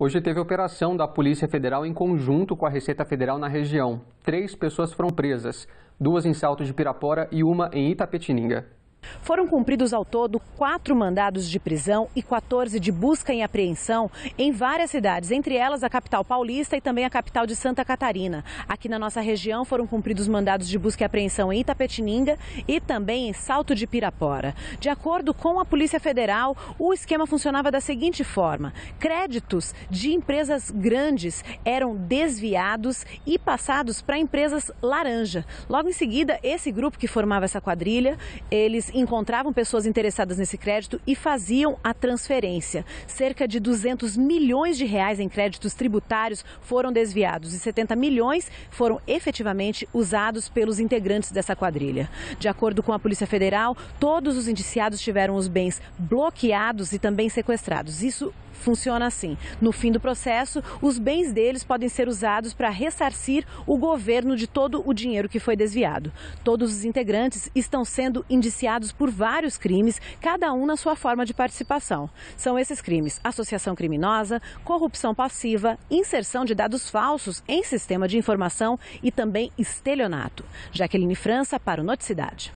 Hoje teve operação da Polícia Federal em conjunto com a Receita Federal na região. Três pessoas foram presas, duas em Salto de Pirapora e uma em Itapetininga. Foram cumpridos ao todo quatro mandados de prisão e 14 de busca e apreensão em várias cidades, entre elas a capital paulista e também a capital de Santa Catarina. Aqui na nossa região foram cumpridos mandados de busca e apreensão em Itapetininga e também em Salto de Pirapora. De acordo com a Polícia Federal, o esquema funcionava da seguinte forma: créditos de empresas grandes eram desviados e passados para empresas laranja. Logo em seguida, esse grupo que formava essa quadrilha, eles encontravam pessoas interessadas nesse crédito e faziam a transferência. Cerca de 200 milhões de reais em créditos tributários foram desviados e 70 milhões foram efetivamente usados pelos integrantes dessa quadrilha. De acordo com a Polícia Federal, todos os indiciados tiveram os bens bloqueados e também sequestrados. Isso funciona assim. No fim do processo, os bens deles podem ser usados para ressarcir o governo de todo o dinheiro que foi desviado. Todos os integrantes estão sendo indiciados por vários crimes, cada um na sua forma de participação. São esses crimes: associação criminosa, corrupção passiva, inserção de dados falsos em sistema de informação e também estelionato. Jaqueline França para o Noticidade.